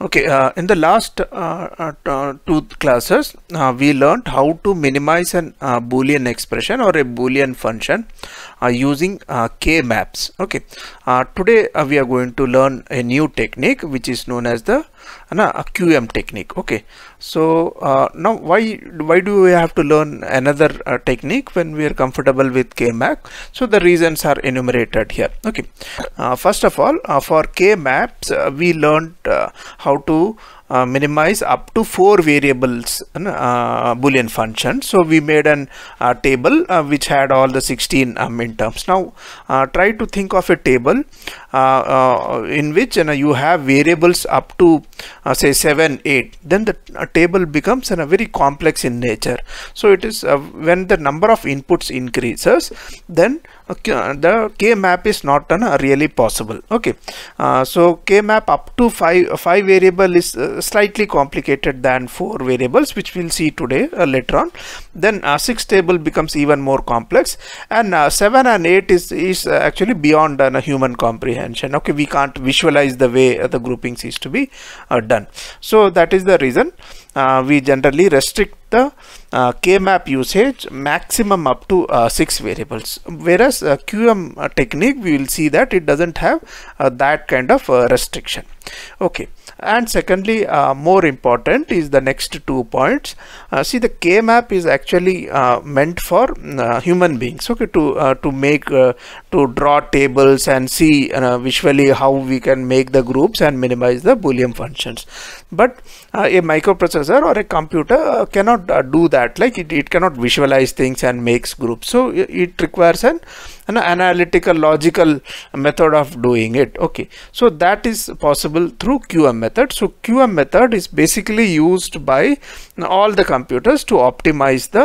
Okay, uh, in the last uh, uh, uh two classes, uh, we learned how to minimize an uh, Boolean expression or a Boolean function using K-maps. Okay, today we are going to learn a new technique which is known as the na, a QM technique okay so uh, now why why do we have to learn another uh, technique when we are comfortable with K-map so the reasons are enumerated here okay uh, first of all uh, for K-maps uh, we learned how to uh, minimize up to four variables uh, boolean function so we made an uh, table uh, which had all the 16 uh, min terms now uh, try to think of a table in which you, know, you have variables up to say 7 8 then the table becomes a very complex in nature so it is when the number of inputs increases then okay uh, the k map is not uh, really possible okay uh, so k map up to five uh, five variable is uh, slightly complicated than four variables which we'll see today uh, later on then six table becomes even more complex and seven and eight is is actually beyond uh, human comprehension okay we can't visualize the way the groupings is to be done so that is the reason we generally restrict the uh, K-map usage maximum up to uh, six variables. Whereas uh, QM uh, technique, we will see that it doesn't have uh, that kind of uh, restriction. Okay. And secondly, more important is the next two points. see, the K-map is actually meant for human beings. Okay, to to make to draw tables and see visually how we can make the groups and minimize the Boolean functions. But a microprocessor or a computer cannot cannot uh, do that like it, it cannot visualize things and makes groups so it requires an an analytical logical method of doing it okay so that is possible through QM method so QM method is basically used by all the computers to optimize the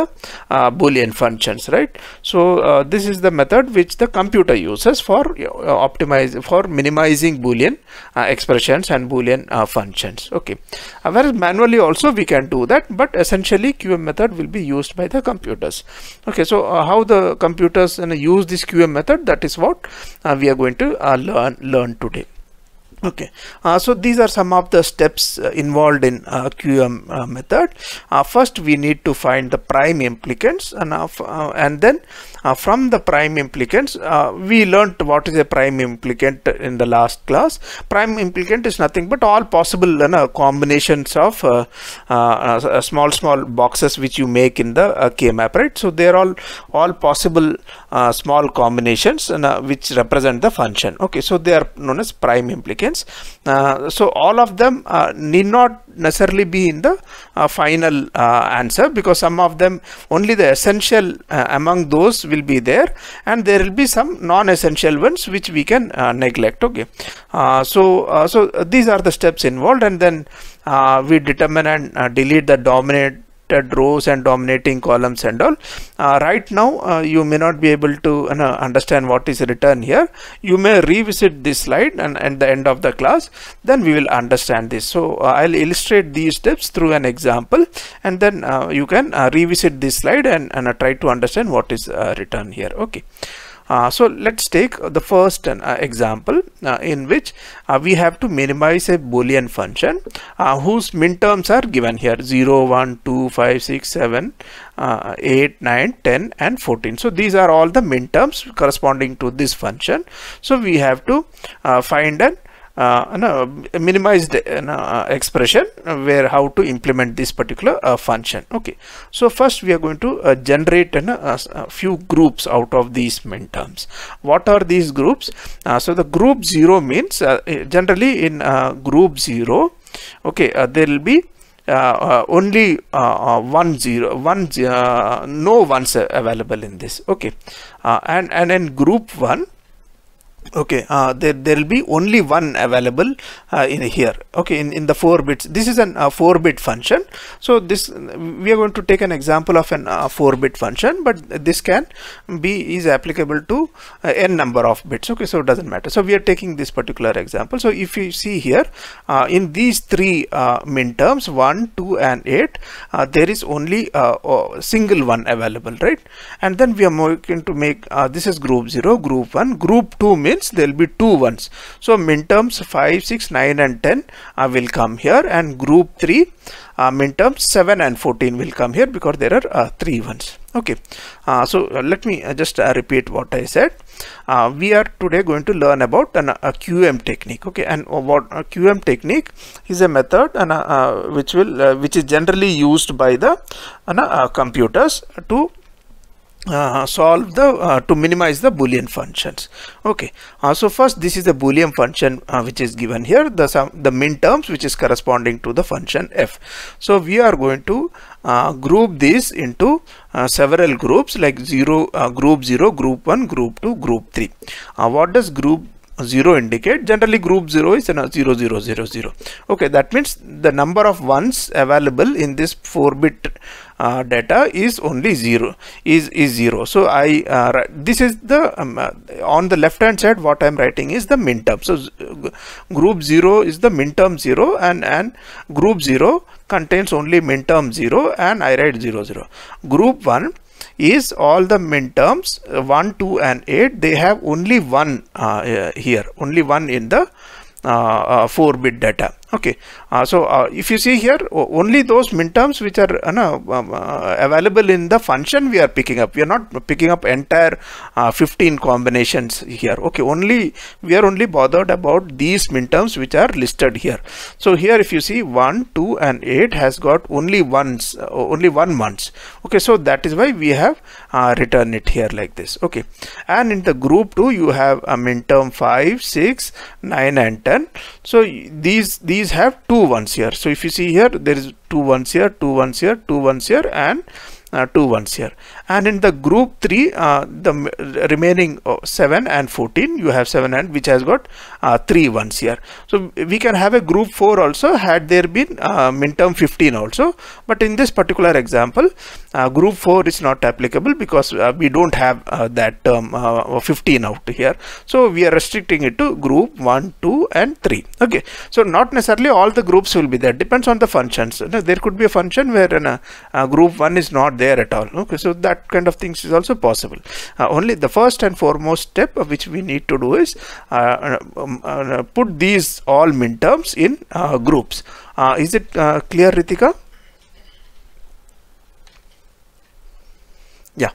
uh, boolean functions right so uh, this is the method which the computer uses for uh, optimize for minimizing boolean uh, expressions and boolean uh, functions okay uh, whereas manually also we can do that but essentially QM method will be used by the computers okay so uh, how the computers you know, use this SQM method that is what uh, we are going to uh, learn, learn today. Okay, uh, so these are some of the steps uh, involved in uh, QM uh, method. Uh, first, we need to find the prime implicants and, uh, and then from the prime implicants, we learnt what is a prime implicant in the last class. Prime implicant is nothing but all possible combinations of small, small boxes which you make in the K-map, right? So, they are all, all possible small combinations and, which represent the function. Okay, so they are known as prime implicants. Uh, so all of them uh, need not necessarily be in the uh, final answer because some of them only the essential among those will be there and there will be some non-essential ones which we can neglect okay so so these are the steps involved and then we determine and delete the dominant rows and dominating columns and all uh, right now uh, you may not be able to understand what is written here you may revisit this slide and at the end of the class then we will understand this so uh, I'll illustrate these steps through an example and then uh, you can uh, revisit this slide and, and try to understand what is written here okay uh, so let's take the first uh, example uh, in which uh, we have to minimize a boolean function uh, whose minterms are given here 0 1 2 5 6 7 uh, 8 9 10 and 14 so these are all the minterms corresponding to this function so we have to find an uh, no, minimized uh, uh, expression where how to implement this particular uh, function okay so first we are going to uh, generate a uh, few groups out of these minterms what are these groups so the group 0 means eh, generally in group 0 okay there will be only one zero one no ones available in this okay and and in group 1 okay uh, there there will be only one available uh, in here okay in, in the four bits this is an uh, four bit function so this we are going to take an example of an uh, four bit function but this can be is applicable to uh, n number of bits okay so it doesn't matter so we are taking this particular example so if you see here uh, in these three min terms 1 2 and 8 there is only a single one available right and then we are going to make this is group 0 group 1 group 2 means means there will be two ones. So midterms 5, 6, 9 and 10 uh, will come here and group 3 uh, midterms 7 and 14 will come here because there are uh, three ones. Okay, uh, so uh, let me uh, just repeat what I said. we are today going to learn about an, a QM technique. Okay, and what a QM technique is a method and which will which is generally used by the computers to uh, solve the uh, to minimize the boolean functions okay uh, so first this is the boolean function uh, which is given here the sum the min terms which is corresponding to the function f so we are going to uh, group these into several groups like 0 group 0 group 1 group 2 group 3 what does group 0 indicate generally group 0 is 0 0 0 0 okay that means the number of ones available in this 4 bit uh, data is only zero is is zero so i uh, this is the um, uh, on the left hand side what i'm writing is the min term. so group 0 is the min term 0 and and group 0 contains only min term 0 and i write 0 0 group 1 is all the min terms uh, 1 2 and 8 they have only one uh, uh, here only one in the 4 bit data okay uh, so uh, if you see here only those minterms which are uh, um, uh, available in the function we are picking up we are not picking up entire uh, 15 combinations here okay only we are only bothered about these minterms which are listed here so here if you see 1 2 and 8 has got only once uh, only one months okay so that is why we have written it here like this okay and in the group 2 you have a minterm 5 6 9 and 10 so these these these have two ones here so if you see here there is two ones here two ones here two ones here and uh, two ones here and in the group 3 uh, the remaining uh, 7 and 14 you have 7 and which has got uh, 3 ones here so we can have a group 4 also had there been uh, midterm 15 also but in this particular example uh, group 4 is not applicable because uh, we don't have uh, that term 15 out here so we are restricting it to group 1 2 and 3 okay so not necessarily all the groups will be there depends on the functions there could be a function where a group 1 is not there at all okay so that that kind of things is also possible uh, only the first and foremost step which we need to do is uh, um, uh, put these all terms in groups is it clear Ritika yeah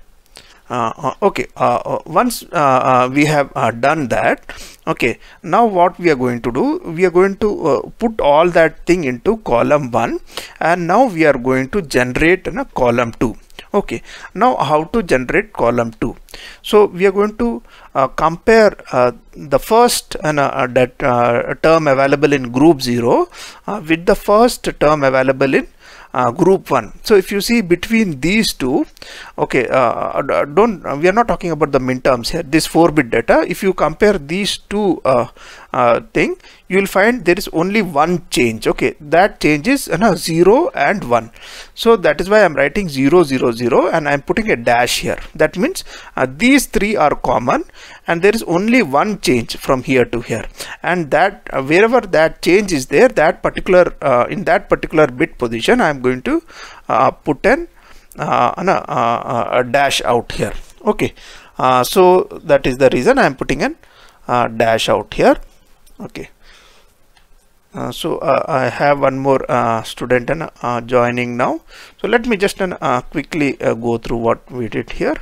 uh, okay uh, once uh, we have done that okay now what we are going to do we are going to put all that thing into column 1 and now we are going to generate a column 2 okay now how to generate column 2 so we are going to uh, compare uh, the first uh, uh that, uh, term available in group 0 uh, with the first term available in uh, group 1 so if you see between these two okay uh, don't we are not talking about the min terms here this 4 bit data if you compare these two uh, uh, thing you will find there is only one change okay that change is you know, 0 and 1 so that is why I'm writing 0 0 0 and I'm putting a dash here that means uh, these three are common and there is only one change from here to here and that uh, wherever that change is there that particular uh, in that particular bit position I'm going to uh, put an a dash out here okay so that is the reason I am putting an dash out here okay uh, so uh, I have one more uh, student and uh, joining now so let me just uh, quickly uh, go through what we did here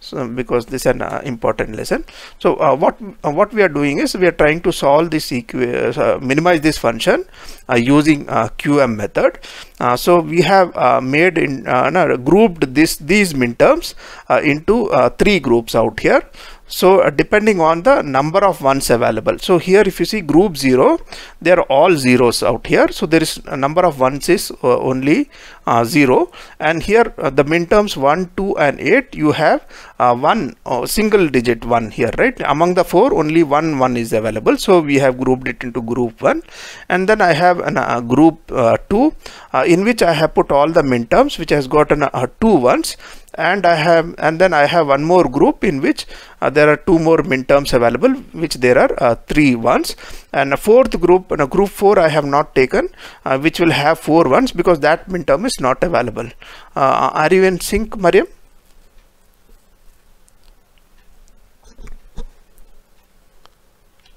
so because this is an important lesson so what what we are doing is we are trying to solve this equ minimize this function using QM method so we have made in grouped this these minterms into three groups out here so uh, depending on the number of ones available so here if you see group 0 they are all zeros out here so there is a uh, number of ones is uh, only uh, 0 and here uh, the terms 1 2 and 8 you have uh, one single digit 1 here right among the four only one one is available so we have grouped it into group 1 and then I have a group 2 in which I have put all the terms which has gotten 2 ones and I have and then I have one more group in which uh, there are two more midterms available which there are uh, three ones and a fourth group and a group 4 I have not taken uh, which will have four ones because that midterm is not available uh, are you in sync Mariam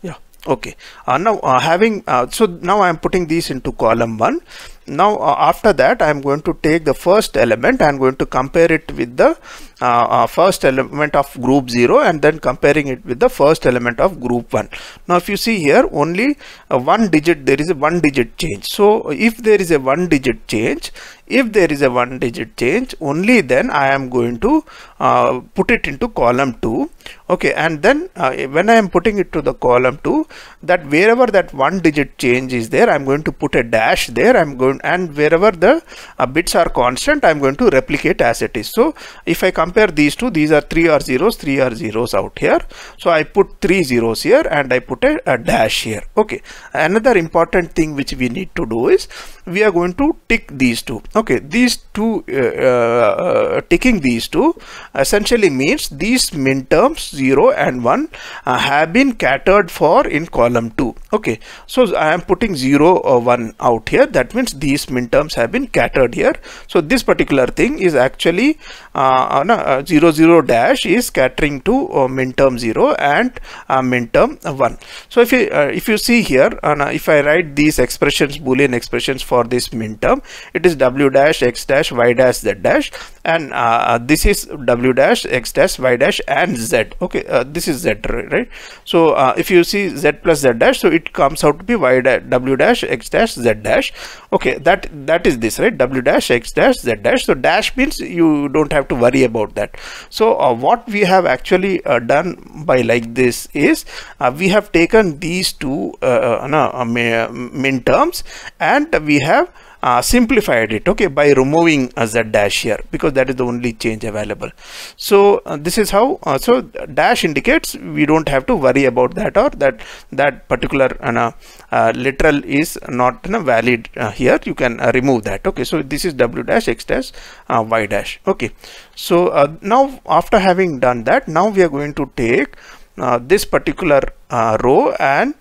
yeah okay uh, now uh, having so now I am putting these into column 1 now uh, after that I'm going to take the first element I'm going to compare it with the uh, uh, first element of group 0 and then comparing it with the first element of group 1 now if you see here only uh, one digit there is a one digit change so if there is a one digit change if there is a one digit change only then I am going to uh, put it into column 2 okay and then uh, when I am putting it to the column 2 that wherever that one digit change is there I'm going to put a dash there I'm going going and wherever the uh, bits are constant I'm going to replicate as it is so if I compare these two these are three are zeros three are zeros out here so I put three zeros here and I put a, a dash here okay another important thing which we need to do is we are going to tick these two okay these two uh, uh, uh ticking these two essentially means these min terms 0 and 1 uh, have been catered for in column 2 okay so I am putting 0 or uh, 1 out here that means these terms have been catered here so this particular thing is actually uh, uh, no, uh, 0 0 dash is catering to uh, minterm 0 and minterm 1 so if you if you see here if i write these expressions boolean expressions for this minterm it is w dash x dash y dash z dash and this is w dash x dash y dash and z okay this is z right so if you see z plus z dash so it comes out to be y dash w dash x dash z dash okay that that is this right w dash x dash z dash so dash means you don't have have to worry about that so uh, what we have actually uh, done by like this is uh, we have taken these two uh, uh, uh terms and we have uh, simplified it okay by removing a z dash here because that is the only change available so uh, this is how uh, so dash indicates we don't have to worry about that or that that particular uh, uh, literal is not valid here you can remove that okay so this is w dash x dash y dash okay so now after having done that now we are going to take this particular row and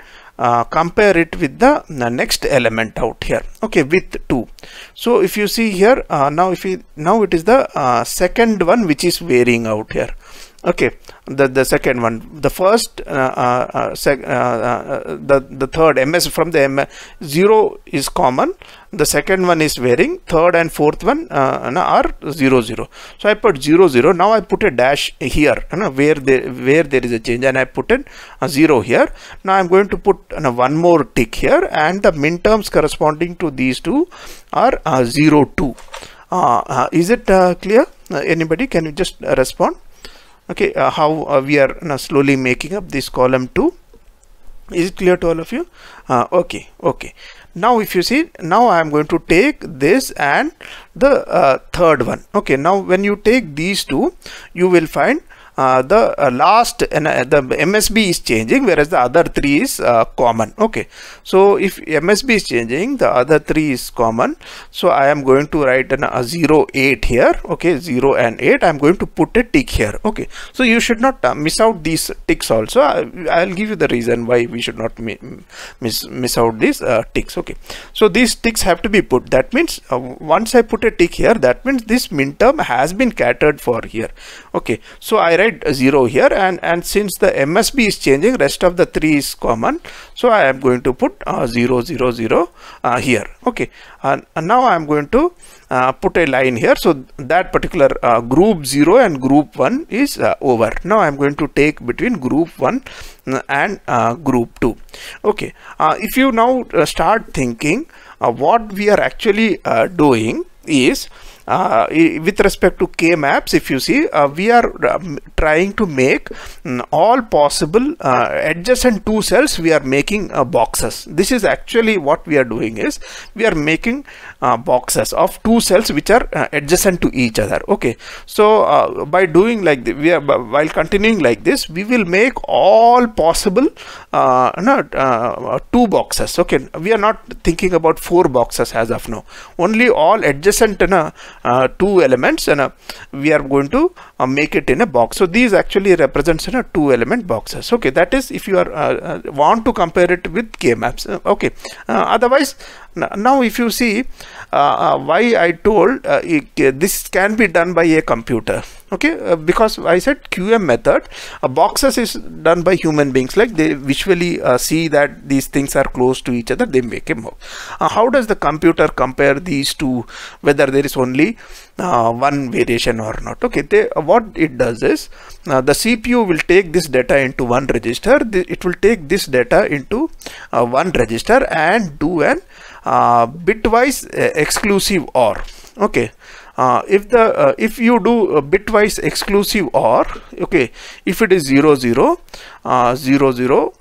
uh, compare it with the, the, next element out here okay with 2 so if you see here uh, now if we now it is the uh, second one which is varying out here okay the the second one the first uh, uh, uh sec, uh, uh, the the third ms from the M zero is common the second one is varying third and fourth one uh, are zero zero so i put zero zero now i put a dash here where there where there is a change and i put in a zero here now i'm going to put one more tick here and the min terms corresponding to these two are zero two is it clear anybody can you just respond okay uh, how uh, we are now slowly making up this column 2 is it clear to all of you uh, okay okay now if you see now I am going to take this and the uh, third one okay now when you take these two you will find uh, the uh, last and uh, the MSB is changing whereas the other three is uh, common okay so if MSB is changing the other three is common so I am going to write an, a uh, 0 8 here okay 0 and 8 I'm going to put a tick here okay so you should not uh, miss out these ticks also I, will give you the reason why we should not mi miss miss out these ticks okay so these ticks have to be put that means once I put a tick here that means this minterm has been catered for here okay so I write 0 here and, and since the MSB is changing, rest of the 3 is common. So I am going to put uh, 0, 0, 0 uh, here. Okay. And, and, now I am going to uh, put a line here. So that particular uh, group 0 and group 1 is uh, over. Now I am going to take between group 1 uh, and group 2. Okay. if you now start thinking what we are actually doing is uh, with respect to K maps if you see uh, we are um, trying to make um, all possible uh, adjacent two cells we are making uh, boxes this is actually what we are doing is we are making uh, boxes of two cells which are adjacent to each other okay so by doing like this, we are while continuing like this we will make all possible not two boxes okay we are not thinking about four boxes as of now only all adjacent na, uh, two elements and uh, we are going to uh, make it in a box. So these actually represents in you know, a two element boxes. Okay, that is if you are uh, uh want to compare it with K-maps. Uh, okay, uh, otherwise now if you see why I told it, this can be done by a computer. Okay, because I said QM method boxes is done by human beings like they visually see that these things are close to each other they make a move. how does the computer compare these two whether there is only uh, one variation or not okay they, what it does is uh, the CPU will take this data into one register the, it will take this data into uh, one register and do an uh, bitwise uh, exclusive OR okay uh, if the if you do a bitwise exclusive OR okay if it is 00 0 0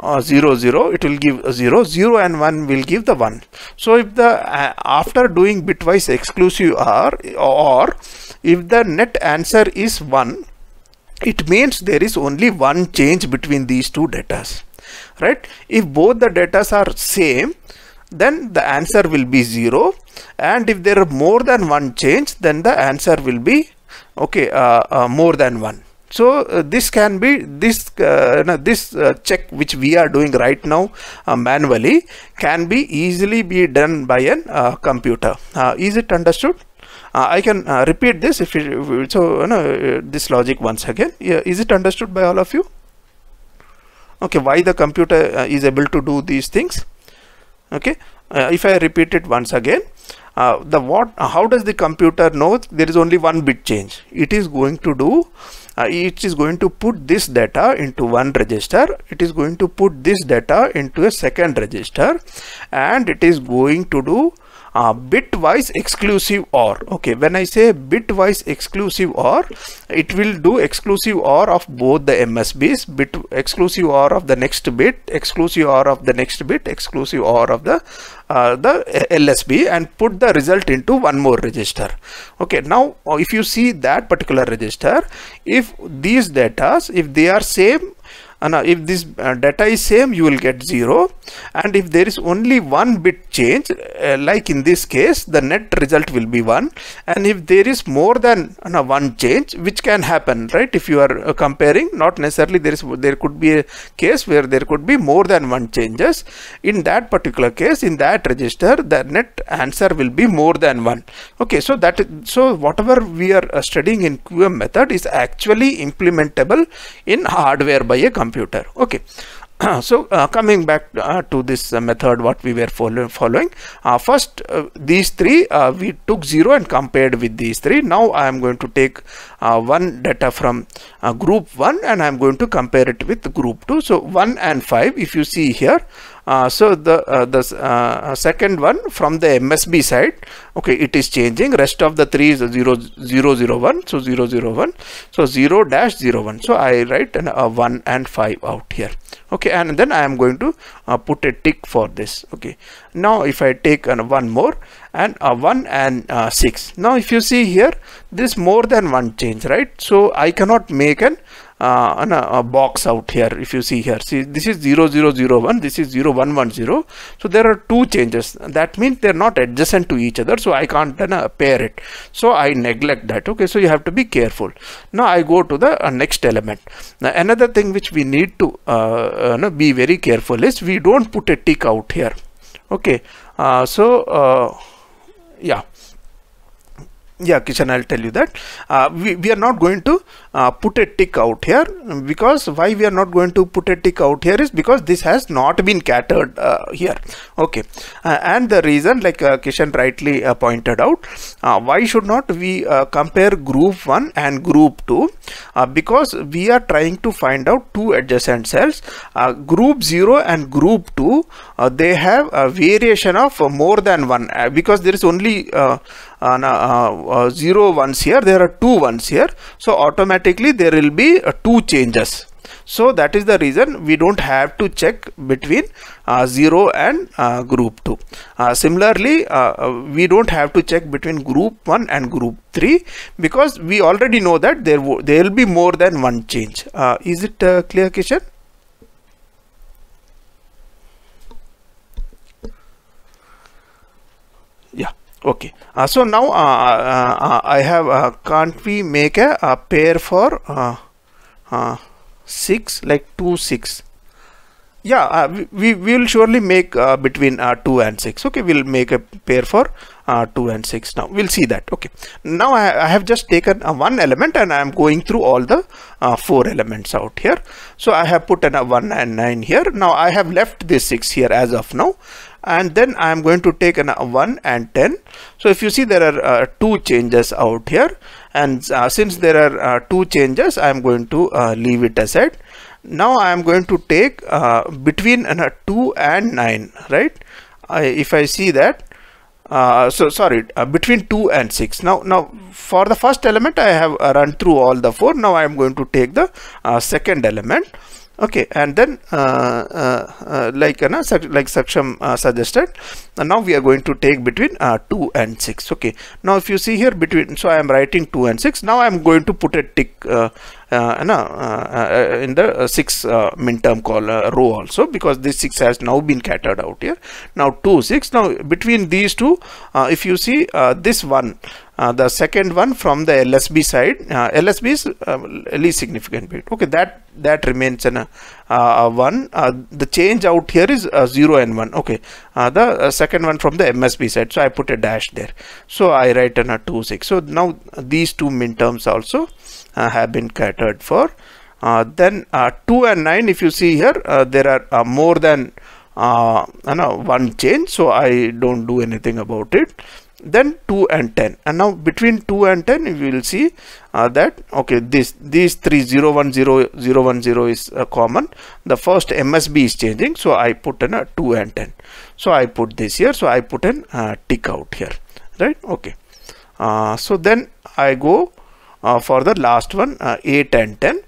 uh, 0 0 it will give 0 0 and 1 will give the 1 so if the uh, after doing bitwise exclusive or or if the net answer is 1 it means there is only one change between these two datas right if both the datas are same then the answer will be 0 and if there are more than one change then the answer will be okay uh, uh, more than 1 so uh, this can be this uh, no, this uh, check which we are doing right now uh, manually can be easily be done by a uh, computer uh, is it understood I can repeat this if, so this logic once again yeah, is it understood by all of you okay why the computer is able to do these things okay if I repeat it once again the what how does the computer know there is only one bit change it is going to do uh, it is going to put this data into one register it is going to put this data into a second register and it is going to do uh, bitwise exclusive OR. Okay, when I say bitwise exclusive OR, it will do exclusive OR of both the MSBs, bit exclusive OR of the next bit, exclusive OR of the next bit, exclusive OR of the uh, the LSB, and put the result into one more register. Okay, now if you see that particular register, if these data, if they are same and uh, if this uh, data is same you will get 0 and if there is only one bit change uh, like in this case the net result will be 1 and if there is more than one change which can happen right if you are comparing not necessarily there is there could be a case where there could be more than one changes in that particular case in that register the net answer will be more than one okay so that so whatever we are studying in QM method is actually implementable in hardware by a computer computer okay so uh, coming back uh, to this uh, method what we were follow following uh, first uh, these three uh, we took zero and compared with these three now i am going to take one data from group one and i'm going to compare it with group two so one and five if you see here uh, so the uh, the uh, uh, second one from the MSB side okay it is changing rest of the three is 0, 0, 0 01 so 0, 0 01 so 0 dash 0 01 so I write an, a 1 and 5 out here okay and then I am going to uh, put a tick for this okay now if I take an one more and a 1 and 6 now if you see here this more than one change right so I cannot make an uh, a, a box out here if you see here see this is 0001 this is 0110 so there are two changes that means they're not adjacent to each other so I can't uh, pair it so I neglect that okay so you have to be careful now I go to the uh, next element now another thing which we need to uh, uh, be very careful is we don't put a tick out here okay uh, so yeah yeah Kishan I'll tell you that uh, we, we are not going to uh, put a tick out here because why we are not going to put a tick out here is because this has not been catered uh, here okay uh, and the reason like uh, Kishan rightly uh, pointed out why should not we compare group 1 and group 2 because we are trying to find out two adjacent cells group 0 and group 2 they have a variation of more than one because there is only uh, uh, uh, 0 ones here there are two ones here so automatically there will be uh, two changes so that is the reason we don't have to check between uh, 0 and uh, group 2. Uh, similarly, uh, we don't have to check between group 1 and group 3 because we already know that there, there will be more than one change. is it clear Kishan? Yeah okay uh, so now uh, uh, uh I have uh, can't we make a, a pair for 6 like 2 6 yeah we will surely make between 2 and 6 okay we'll make a pair for 2 and 6 now we'll see that okay now I, I have just taken one element and I am going through all the four elements out here so I have put a 1 and 9 here now I have left this 6 here as of now and then I'm going to take an, uh, 1 and 10 so if you see there are uh, two changes out here and uh, since there are uh, two changes I'm going to uh, leave it aside now I am going to take uh, between 2 and 9 right if I see that uh, so sorry uh, between 2 and 6 now now for the first element I have uh, run through all the four now I am going to take the second element okay and then uh, uh, uh, like you like Saksham um, suggested and now we are going to take between 2 and 6 okay now if you see here between so I am writing 2 and 6 now I am going to put a tick uh, no, uh, uh, in the six uh, minterm call row also because this six has now been catered out here now two six now between these two if you see this one uh, the second one from the LSB side uh, LSB is least uh, significant bit okay that that remains uh, a one the change out here is 0 and 1 okay the second one from the MSB side so I put a dash there so I write in a 2 6 so now these two terms also have been catered for then 2 and 9 if you see here there are more than uh, one change so I don't do anything about it then 2 and 10 and now between 2 and 10 we will see uh, that okay this these 3 0 1 0 0 1 0 is uh, common the first msb is changing so i put in a 2 and 10 so i put this here so i put an tick out here right okay uh, so then i go uh, for the last one uh, 8 and 10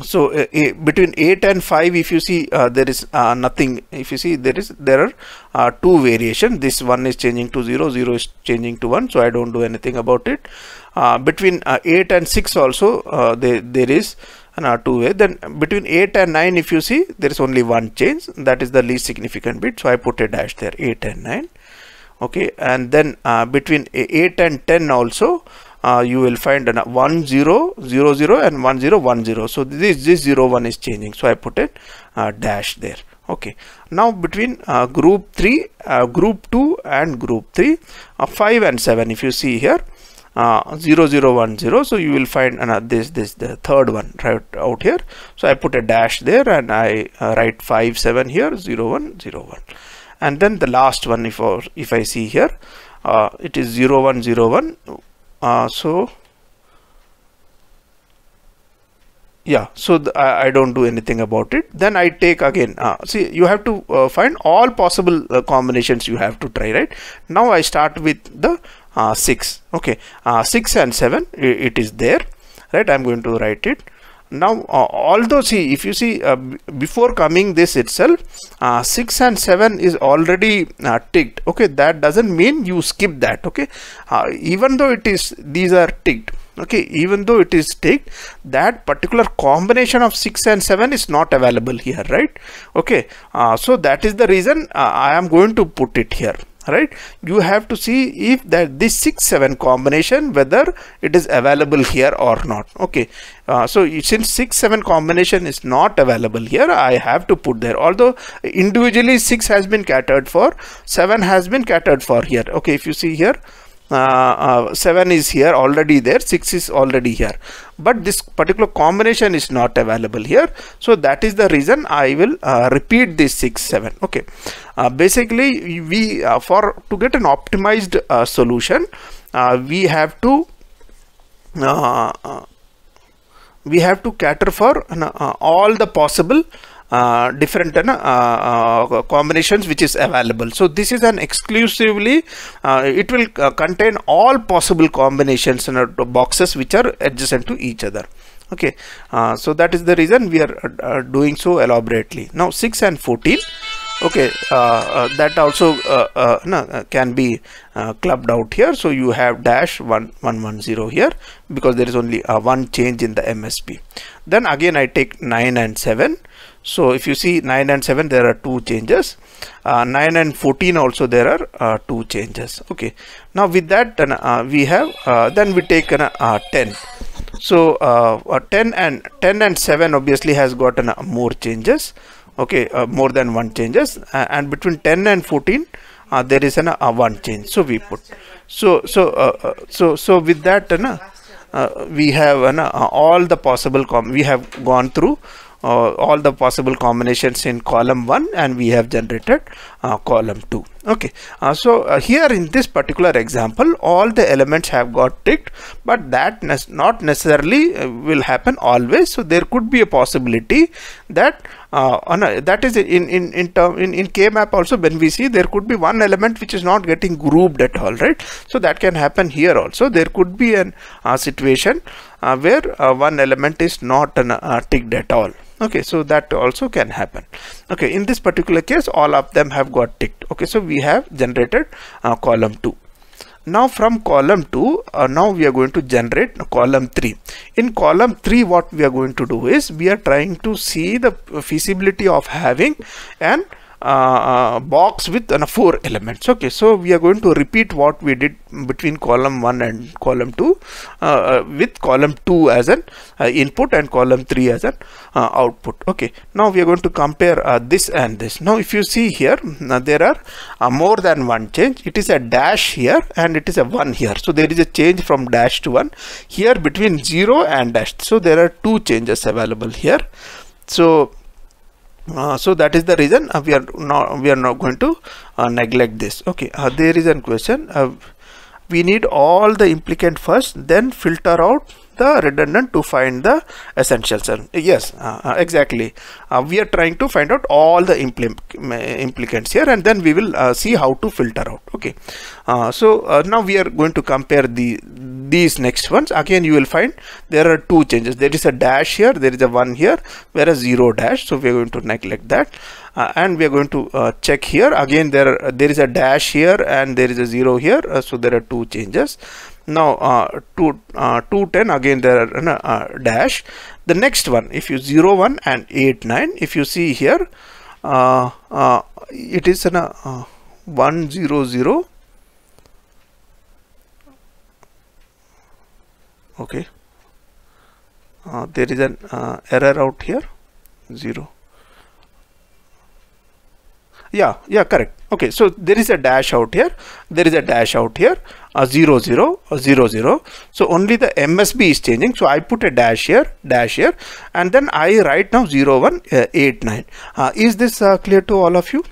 so uh, between 8 and 5 if you see uh, there is uh, nothing if you see there is there are uh, two variation this one is changing to 0 0 is changing to 1 so i don't do anything about it uh, between 8 and 6 also there there is an r2 way then between 8 and 9 if you see there is only one change that is the least significant bit so i put a dash there 8 and 9 okay and then between 8 and 10 also uh, you will find an uh, 1 0 0 0 and 1 0 1 0 so this this 0 1 is changing so i put it uh, dash there okay now between uh, group 3 uh, group 2 and group 3 uh, 5 and 7 if you see here uh, 0, 0, 1, 0 so you will find another this this the third one right out here so I put a dash there and I uh, write 5 7 here 0 1 0 1 and then the last one if if I see here uh, it is 0 1 0 1 uh, so yeah so I, I, don't do anything about it then I take again uh, see you have to uh, find all possible uh, combinations you have to try right now I start with the uh, 6 okay uh, 6 and 7 it is there right I'm going to write it now uh, although see if you see uh, before coming this itself uh, 6 and 7 is already uh, ticked okay that doesn't mean you skip that okay uh, even though it is these are ticked okay even though it is ticked that particular combination of 6 and 7 is not available here right okay uh, so that is the reason I am going to put it here right you have to see if that this 6 7 combination whether it is available here or not okay uh, so since 6 7 combination is not available here i have to put there although individually 6 has been catered for 7 has been catered for here okay if you see here uh, uh, 7 is here already there 6 is already here but this particular combination is not available here so that is the reason I will uh, repeat this 6 7 okay uh, basically we uh, for to get an optimized uh, solution uh, we have to we have to cater for all the possible uh, different uh, uh, combinations which is available. So this is an exclusively it will contain all possible combinations and boxes which are adjacent to each other okay uh, so that is the reason we are uh, doing so elaborately now 6 and 14 okay uh, that also no, can be clubbed out here so you have dash 1110 here because there is only one change in the msp then again i take 9 and 7 so if you see 9 and 7 there are two changes uh, 9 and 14 also there are uh, two changes okay now with that uh, uh we have uh, then we take an uh, 10 so 10 and 10 and 7 obviously has gotten more changes okay more than one changes and between 10 and 14 there is an one change so we put so so so so with that we have all the possible com we have gone through uh, all the possible combinations in column 1 and we have generated uh, column 2 okay uh, so uh, here in this particular example all the elements have got ticked but that ne not necessarily uh, will happen always so there could be a possibility that uh, on a, that is in in in term in, in k-map also when we see there could be one element which is not getting grouped at all right so that can happen here also there could be an situation where one element is not ticked at all okay so that also can happen okay in this particular case all of them have got ticked okay so we have generated uh, column 2 now from column 2 uh, now we are going to generate column 3 in column 3 what we are going to do is we are trying to see the feasibility of having an uh, uh, box with uh, four elements okay so we are going to repeat what we did between column 1 and column 2 uh, uh with column 2 as an input and column 3 as an output okay now we are going to compare this and this now if you see here there are more than one change it is a dash here and it is a 1 here so there is a change from dash to 1 here between 0 and dash so there are two changes available here so uh, so that is the reason uh, we are not we are not going to uh, neglect this okay uh, there is a question uh, we need all the implicant first then filter out the redundant to find the essential sir yes uh, uh, exactly uh, we are trying to find out all the impl implicants here and then we will uh, see how to filter out okay uh, so uh, now we are going to compare the these next ones again you will find there are two changes there is a dash here there is a one here whereas zero dash so we are going to neglect that and we are going to check here again there there is a dash here and there is a zero here so there are two changes now uh, two, uh, 210 again there are uh, dash the next one if you 0 1 and 8 9 if you see here uh, uh, it is an uh, 1 0 0 okay uh, there is an error out here 0 yeah yeah correct okay so there is a dash out here there is a dash out here a 0 0 a 0 0 so only the msb is changing so i put a dash here dash here and then i write now 0 1 uh, 8 9 uh, is this uh, clear to all of you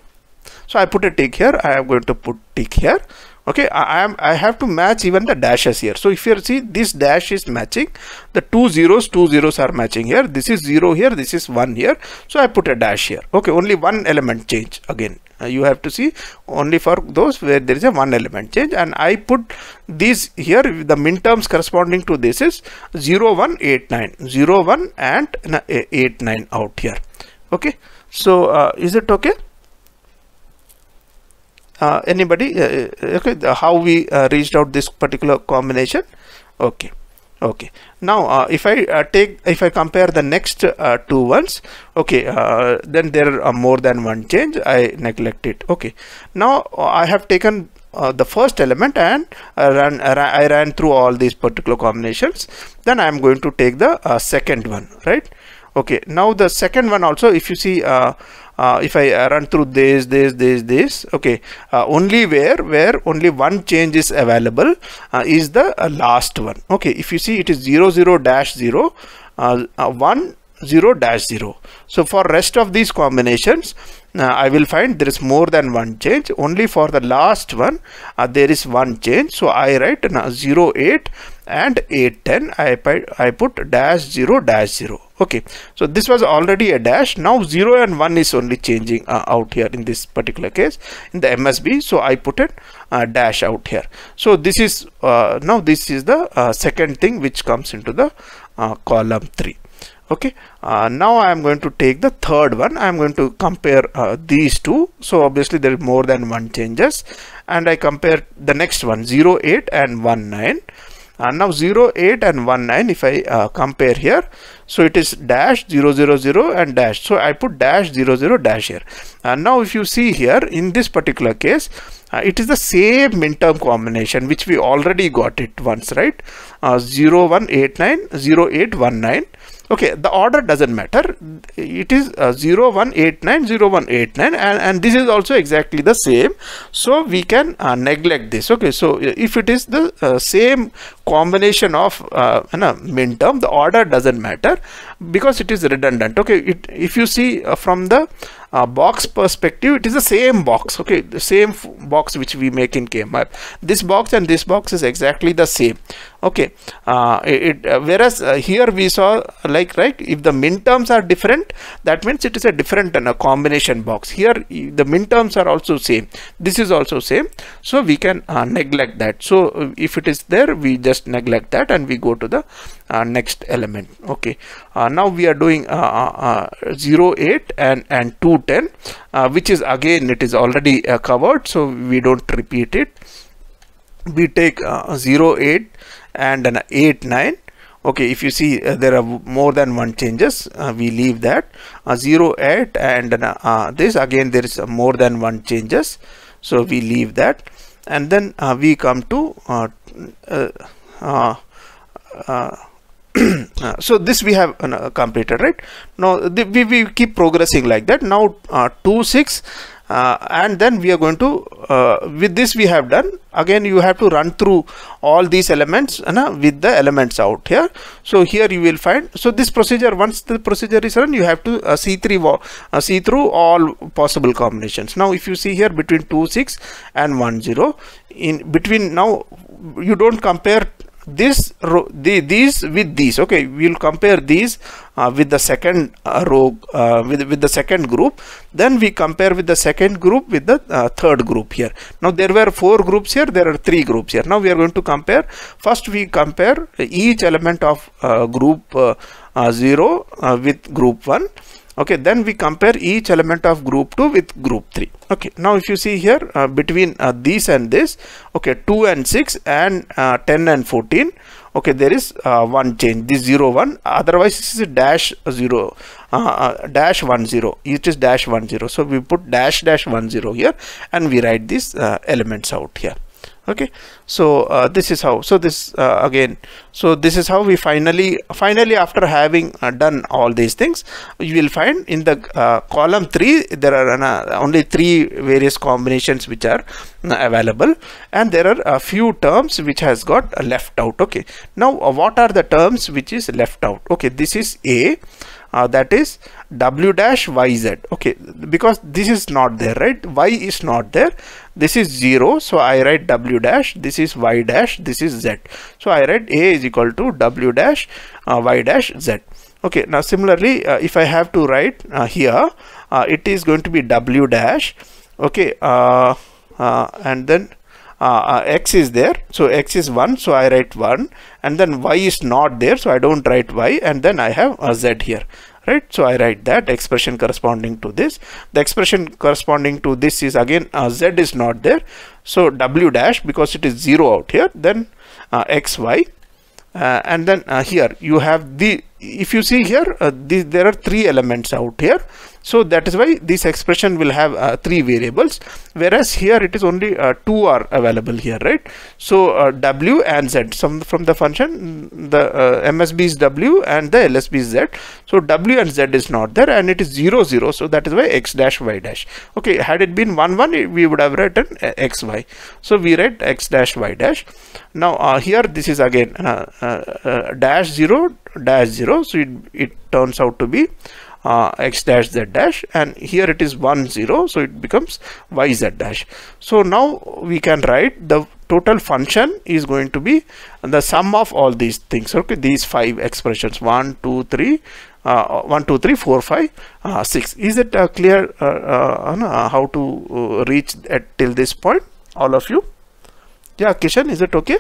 so i put a tick here i am going to put tick here okay I, am I have to match even the dashes here so if you see this dash is matching the two zeros two zeros are matching here this is zero here this is one here so I put a dash here okay only one element change again uh, you have to see only for those where there is a one element change and I put these here the min terms corresponding to this is 0 1 and uh, 8 9 out here okay so uh, is it okay uh, anybody uh, okay the, how we reached out this particular combination okay okay now uh, if I uh, take if I compare the next uh, two ones okay uh, then there are more than one change I neglect it okay now I have taken uh, the first element and I uh, ran, I ran through all these particular combinations then I am going to take the second one right okay now the second one also if you see uh, uh, if I run through this this this this okay uh, only where where only one change is available uh, is the uh, last one okay if you see it is 0 0 dash 0 uh, 1 0 dash 0 so for rest of these combinations I will find there is more than one change only for the last one there is one change so I write 0 8 and 810 I, I put dash 0 dash 0 okay so this was already a dash now 0 and 1 is only changing uh, out here in this particular case in the MSB so I put it uh, dash out here so this is uh, now this is the uh, second thing which comes into the uh, column 3 okay uh, now I am going to take the third one I am going to compare uh, these two so obviously there is more than one changes and I compare the next one 08 and 19 and uh, now 0 8 and 1 9 if i uh, compare here so it is dash 0 0 0 and dash so i put dash 0 0 dash here and uh, now if you see here in this particular case uh, it is the same minterm combination which we already got it once right uh, 0 1 8 9 0 8 1 9 okay the order doesn't matter it is uh, 0189 0189 and, and this is also exactly the same so we can uh, neglect this okay so uh, if it is the uh, same combination of uh, know, min term the order doesn't matter because it is redundant okay it, if you see uh, from the uh, box perspective it is the same box okay the same box which we make in Kmap this box and this box is exactly the same okay uh, it, uh, whereas uh, here we saw like right if the min terms are different that means it is a different and uh, a combination box here the min terms are also same this is also same so we can uh, neglect that so uh, if it is there we just neglect that and we go to the next element okay now we are doing 0 8 and and 210 which is again it is already covered so we don't repeat it we take uh, 0 8 and an 8 9 okay if you see uh, there are more than one changes uh, we leave that uh, 0 8 and uh, uh, this again there is uh, more than one changes so we leave that and then we come to so this we have completed right now we, we keep progressing like that now 2 6 uh, and then we are going to uh, with this we have done again you have to run through all these elements uh, with the elements out here so here you will find so this procedure once the procedure is run you have to uh, see three. uh, see through all possible combinations now if you see here between 2 6 and 1 0 in between now you don't compare this row the, these with these okay we will compare these uh, with the second uh, row uh, with, with the second group then we compare with the second group with the uh, third group here now there were four groups here there are three groups here now we are going to compare first we compare each element of uh, group uh, 0 with group 1 okay then we compare each element of group 2 with group 3 okay now if you see here uh, between uh, these and this okay 2 and 6 and uh, 10 and 14 okay there is uh, one change this 0 1 otherwise this is dash 0 uh, uh, dash 1 0 it is dash 1 0 so we put dash dash 1 0 here and we write these elements out here okay so uh, this is how so this uh, again so this is how we finally finally after having uh, done all these things you will find in the uh, column 3 there are uh, only three various combinations which are uh, available and there are a few terms which has got left out okay now what are the terms which is left out okay this is a uh, that is w dash yz okay because this is not there right y is not there this is 0 so I write w dash this is y dash this is z so I write a is equal to w dash uh, y dash z okay now similarly uh, if I have to write uh, here uh, it is going to be w dash okay uh, and then uh, uh, x is there so x is 1 so I write 1 and then y is not there so I don't write y and then I have a z here right so I write that expression corresponding to this the expression corresponding to this is again uh, z is not there so w dash because it is 0 out here then uh, xy uh, and then uh, here you have the if you see here uh, the, there are three elements out here so that is why this expression will have uh, three variables whereas here it is only uh, two are available here right so uh, w and z some from the function the uh, msb is w and the lsb is z so w and z is not there and it is 0 0 so that is why x dash y dash okay had it been 1 1 we would have written uh, x y so we write x dash y dash now uh, here this is again dash 0 dash 0 so it, it turns out to be uh, x dash z dash and here it is 1 0 so it becomes y z dash so now we can write the total function is going to be the sum of all these things okay these five expressions 1 2 3 uh, 1 2 3 4 5 uh, 6 is it uh, clear uh, uh, how to uh, reach at till this point all of you yeah kishan is it okay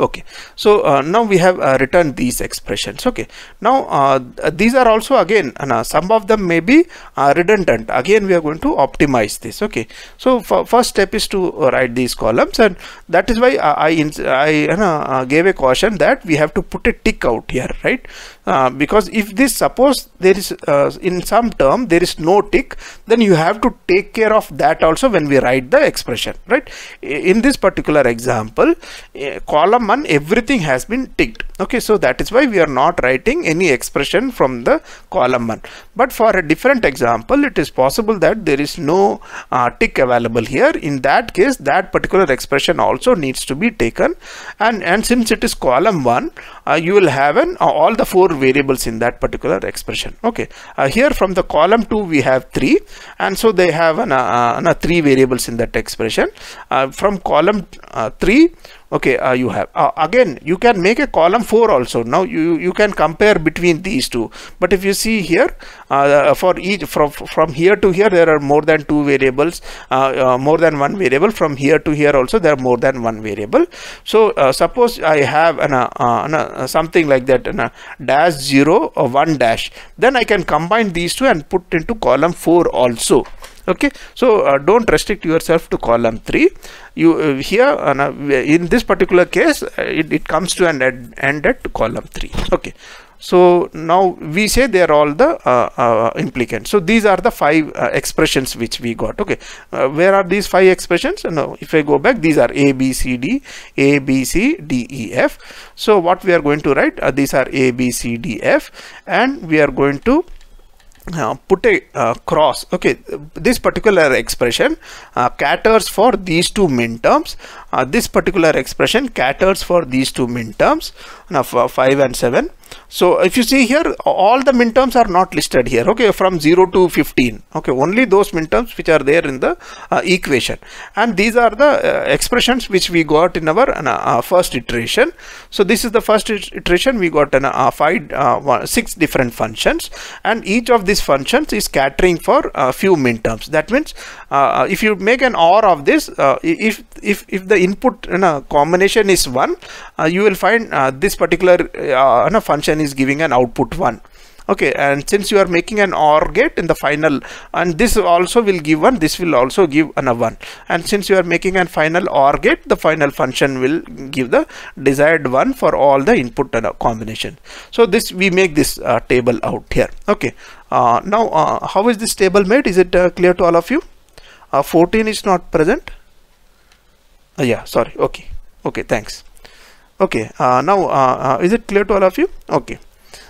okay so uh, now we have uh, written these expressions okay now uh, these are also again uh, some of them may be uh, redundant again we are going to optimize this okay so first step is to uh, write these columns and that is why I, I, I gave a caution that we have to put a tick out here right uh, because if this suppose there is uh, in some term there is no tick then you have to take care of that also when we write the expression right in this particular example uh, column 1 everything has been ticked okay so that is why we are not writing any expression from the column 1 but for a different example it is possible that there is no uh, tick available here in that case that particular expression also needs to be taken and and since it is column 1 uh, you will have an all the four variables in that particular expression okay uh, here from the column 2 we have 3 and so they have an, uh, uh an, 3 variables in that expression uh, from column uh, 3 okay uh, you have uh, again you can make a column 4 also now you you can compare between these two but if you see here uh, for each from from here to here there are more than two variables uh, uh, more than one variable from here to here also there are more than one variable so uh, suppose I have an, an something like that an, dash 0 or 1 dash then I can combine these two and put into column 4 also okay so uh, don't restrict yourself to column 3 you uh, here uh, in this particular case uh, it, it comes to an end, at column 3 okay so now we say they are all the uh, uh, implicants so these are the five expressions which we got okay where are these five expressions now if i go back these are a b c d a b c d e f so what we are going to write these are a b c d f and we are going to uh, put a uh, cross okay this particular expression uh, caters for these two min terms uh, this particular expression caters for these two minterms, now uh, 5 and 7 so if you see here all the minterms are not listed here okay from 0 to 15 okay only those minterms which are there in the uh, equation and these are the uh, expressions which we got in our uh, first iteration so this is the first iteration we got an six different functions and each of these functions is catering for a few minterms. that means if you make an or of this if if if the input you know, combination is 1 uh, you will find uh, this particular uh, you know, function is giving an output 1 okay and since you are making an OR gate in the final and this also will give one this will also give another one and since you are making an final OR gate the final function will give the desired one for all the input and combination so this we make this uh, table out here okay uh, now uh, how is this table made is it clear to all of you 14 is not present uh, yeah sorry okay okay thanks okay uh, now uh, uh is it clear to all of you okay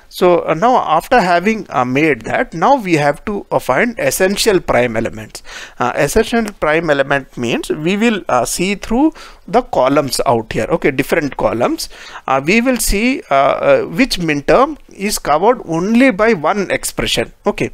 so uh, now after having uh, made that now we have to find essential prime elements essential prime element means we will see through the columns out here okay different columns we will see which minterm is covered only by one expression okay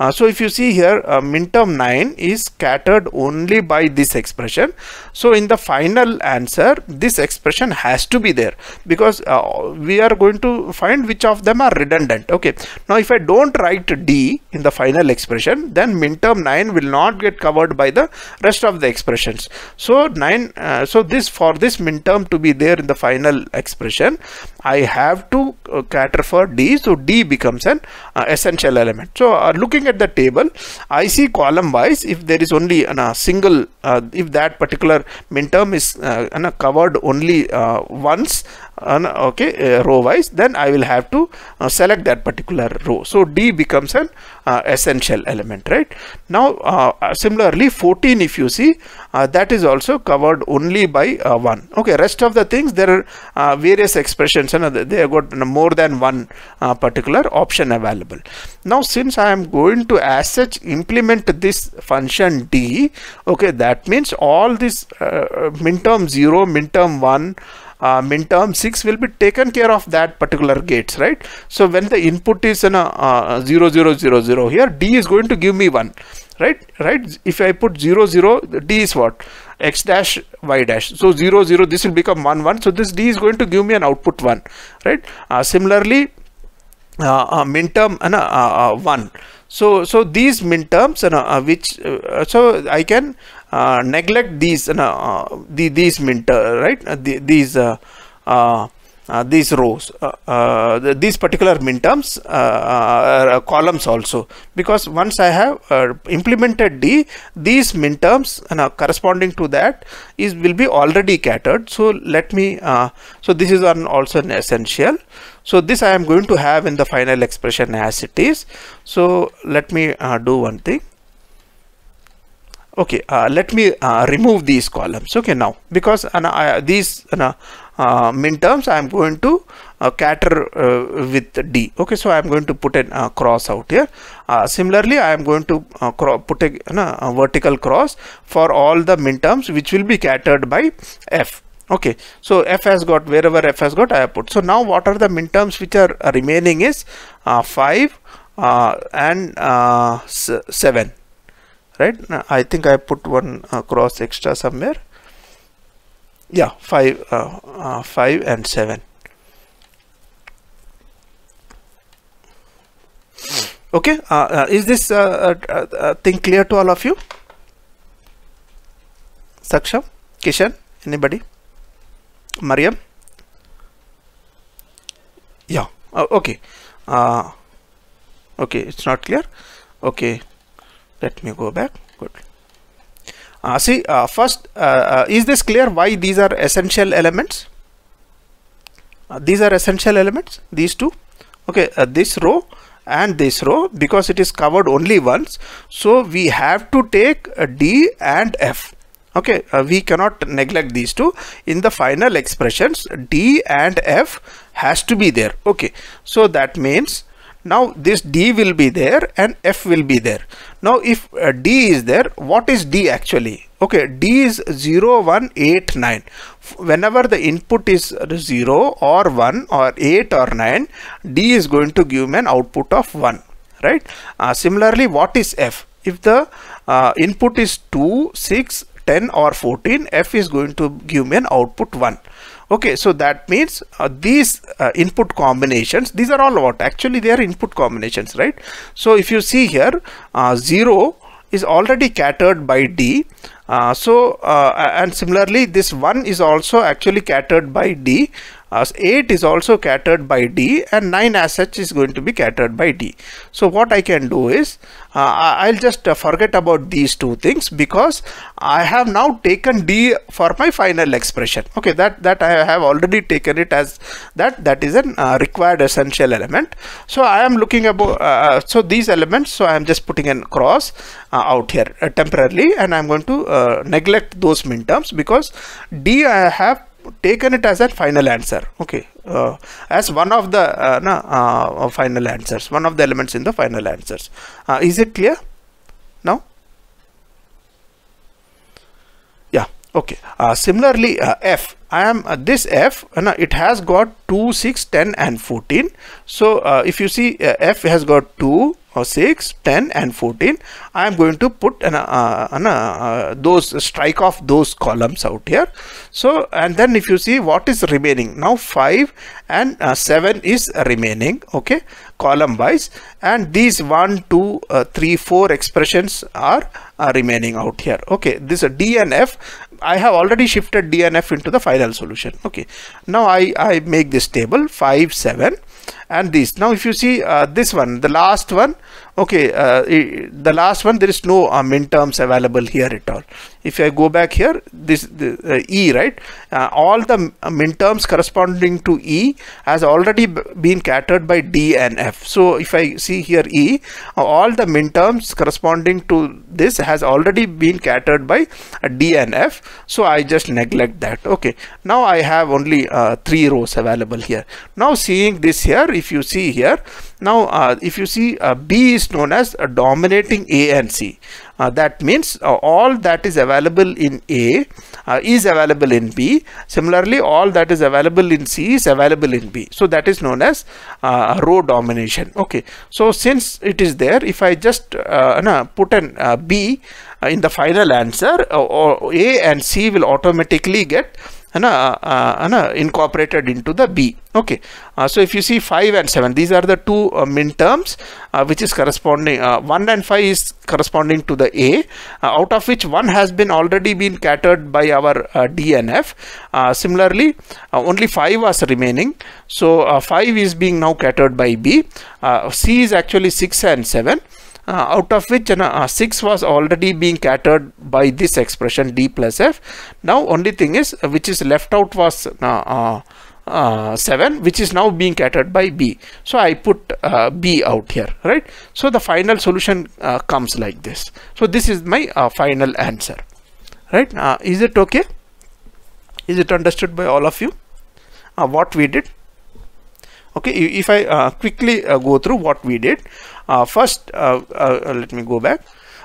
uh, so if you see here uh, min term 9 is scattered only by this expression so in the final answer this expression has to be there because uh, we are going to find which of them are redundant okay now if I don't write D in the final expression then min term 9 will not get covered by the rest of the expressions so 9 uh, so this for this min term to be there in the final expression I have to uh, cater for D so D becomes an uh, essential element. So uh, looking at the table, I see column wise if there is only a uh, single, uh, if that particular minterm is uh, covered only uh, once, okay, row wise, then I will have to select that particular row. So D becomes an uh, essential element right now uh, uh, similarly 14 if you see uh, that is also covered only by uh, 1 okay rest of the things there are uh, various expressions and they have got more than one particular option available now since I am going to as such implement this function d okay that means all this minterm 0 minterm 1 uh, minterm 6 will be taken care of that particular gates right so when the input is in a, uh, 0 0 0 0 here d is going to give me 1 right right if i put 0 0 d is what x dash y dash so 0 0 this will become 1 1 so this d is going to give me an output 1 right uh, similarly uh, uh, minterm uh, and uh, uh, 1 so so these minterms uh, and uh, which uh, so i can uh, neglect these uh, the, these minter uh, right uh, the, these these rows the, these particular minterms columns also because once I have implemented the these minterms terms corresponding to that is will be already catered so let me so this is an also an essential so this I am going to have in the final expression as it is so let me do one thing okay uh, let me uh, remove these columns okay now because uh, these uh, terms I am going to uh, cater uh, with D okay so I am going to put a uh, cross out here similarly I am going to put a, a vertical cross for all the min terms which will be catered by F okay so f has got wherever f has got i have put so now what are the min terms which are remaining is 5 and 7 right now I think I put one across uh, cross extra somewhere yeah 5 uh, uh, 5 and 7 okay uh, uh, is this thing clear to all of you Saksham Kishan anybody Mariam yeah okay okay it's not clear okay let me go back good uh, see uh, first uh, uh is this clear why these are essential elements uh, these are essential elements these two okay uh, this row and this row because it is covered only once so we have to take d and f okay uh, we cannot neglect these two in the final expressions d and f has to be there okay so that means now this d will be there and f will be there now if uh, d is there what is d actually okay d is 0 1 8 9 whenever the input is 0 or 1 or 8 or 9 d is going to give me an output of 1 right uh, similarly what is f if the uh, input is 2 6 10 or 14 f is going to give me an output 1 okay so that means uh, these uh, input combinations these are all what actually they are input combinations right so if you see here uh, 0 is already catered by d uh, so uh, and similarly this 1 is also actually catered by d as uh, 8 is also catered by D and 9 as such is going to be catered by D. So what I can do is uh, I'll just uh, forget about these two things because I have now taken D for my final expression. Okay, that, that I have already taken it as that that is an uh, required essential element. So I am looking about uh, uh, so these elements. So I am just putting an cross out here temporarily and I'm going to neglect those minterms because D I have taken it as a final answer okay uh, as one of the uh, uh, final answers one of the elements in the final answers uh, is it clear now okay uh, similarly uh, f i am uh, this f uh, it has got 2 6 10 and 14 so uh, if you see uh, f has got 2 or uh, 6 10 and 14 i am going to put an, those strike off those columns out here so and then if you see what is remaining now 5 and 7 is remaining okay column wise and these 1 2 3 4 expressions are remaining out here okay this d and f I have already shifted DNF into the final solution. Okay. Now I, I make this table 5, 7 and this. Now if you see uh, this one, the last one okay uh, the last one there is no uh, min terms available here at all if i go back here this the, uh, e right uh, all the uh, min terms corresponding to e has already been catered by d and f so if i see here e all the min terms corresponding to this has already been catered by uh, d and f so i just neglect that okay now i have only three rows available here now seeing this here if you see here now, uh, if you see, uh, B is known as a uh, dominating A and C. Uh, that means uh, all that is available in A is available in B. Similarly, all that is available in C is available in B. So that is known as row domination. Okay. So since it is there, if I just no, put an B in the final answer, or A and C will automatically get and, uh, uh, and uh, incorporated into the B. Okay, uh, so if you see 5 and 7, these are the two uh, min terms uh, which is corresponding, 1 and 5 is corresponding to the A, out of which 1 has been already been catered by our DNF. similarly, only 5 was remaining, so 5 is being now catered by B. C is actually 6 and 7 uh, out of which uh, 6 was already being catered by this expression d plus f. Now only thing is uh, which is left out was uh, uh, 7 which is now being catered by b. So I put b out here right. So the final solution comes like this. So this is my final answer right. is it okay? Is it understood by all of you what we did? Okay, if I quickly go through what we did. Uh, first uh, uh, let me go back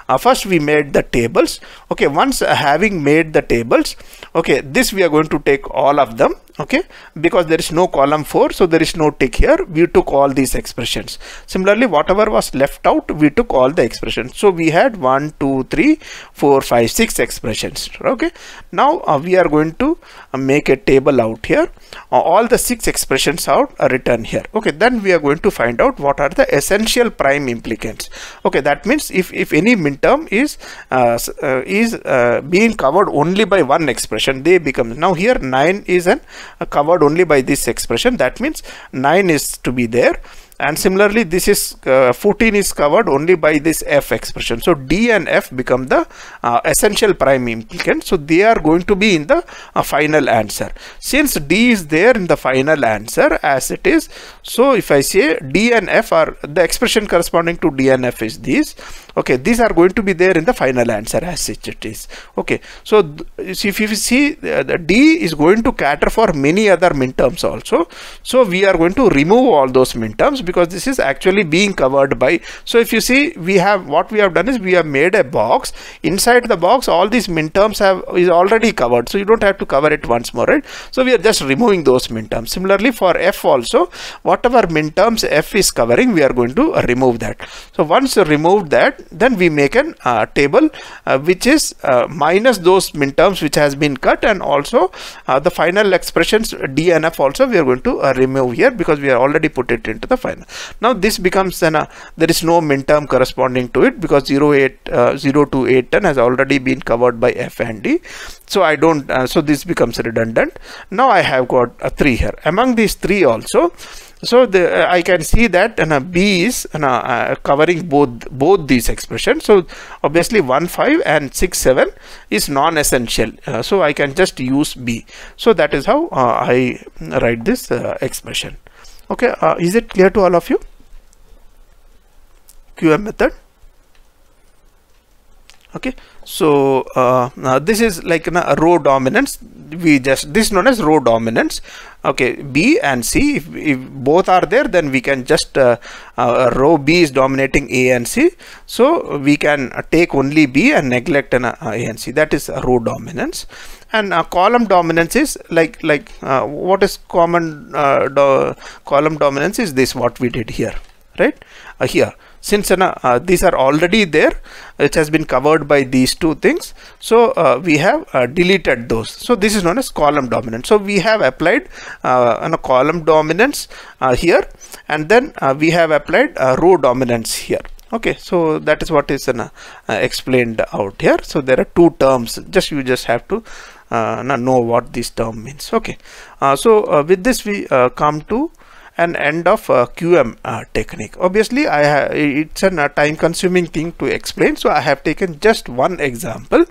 uh, first we made the tables okay once having made the tables okay this we are going to take all of them okay because there is no column 4 so there is no tick here we took all these expressions similarly whatever was left out we took all the expressions so we had 1 2 3 4 5 6 expressions okay now uh, we are going to uh, make a table out here uh, all the six expressions out are written here okay then we are going to find out what are the essential prime implicants okay that means if if any minterm is uh, uh, is uh, being covered only by one expression they become now here 9 is an covered only by this expression that means 9 is to be there and similarly this is uh, 14 is covered only by this f expression so d and f become the uh, essential prime implicant so they are going to be in the uh, final answer since d is there in the final answer as it is so if i say d and f are the expression corresponding to d and f is these okay these are going to be there in the final answer as it is okay so if you see uh, the d is going to cater for many other minterms also so we are going to remove all those minterms because this is actually being covered by so if you see we have what we have done is we have made a box inside the box all these minterms have is already covered so you don't have to cover it once more right so we are just removing those minterms similarly for f also whatever minterms f is covering we are going to remove that so once you remove that then we make an uh, table uh, which is uh, minus those minterms which has been cut and also uh, the final expressions d and f also we are going to uh, remove here because we have already put it into the final 7 now this becomes then a, uh, there is no term corresponding to it because 0 8 uh, 0 to 8 10 has already been covered by f and d so i don't uh, so this becomes redundant now i have got a 3 here among these three also so the, uh, I can see that and a uh, B is and, uh, uh, covering both both these expressions so obviously 1 5 and 6 7 is non-essential uh, so I can just use B so that is how I write this expression okay uh, is it clear to all of you qm method okay so uh, uh this is like a row dominance we just this known as row dominance okay b and c if, if both are there then we can just uh, uh, row b is dominating a and c so we can take only b and neglect an a and c that is row dominance and uh, column dominance is like like uh, what is common uh, do column dominance is this what we did here right uh, here since uh, uh, these are already there it has been covered by these two things so we have deleted those so this is known as column dominance so we have applied uh, a column dominance here and then we have applied row dominance here okay so that is what is uh, explained out here so there are two terms just you just have to uh, know what this term means okay uh, so uh, with this we come to and end of uh, QM uh, technique. Obviously, I it's a uh, time-consuming thing to explain, so I have taken just one example.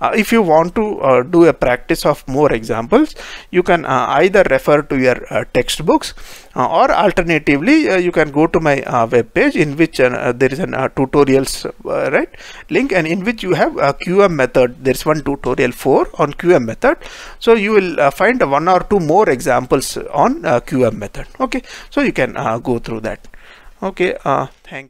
Uh, if you want to uh, do a practice of more examples, you can uh, either refer to your textbooks or alternatively, you can go to my web page in which there is a tutorials right link and in which you have a QM method. There's one tutorial 4 on QM method. So you will find one or two more examples on QM method. Okay so you can uh, go through that okay uh, thank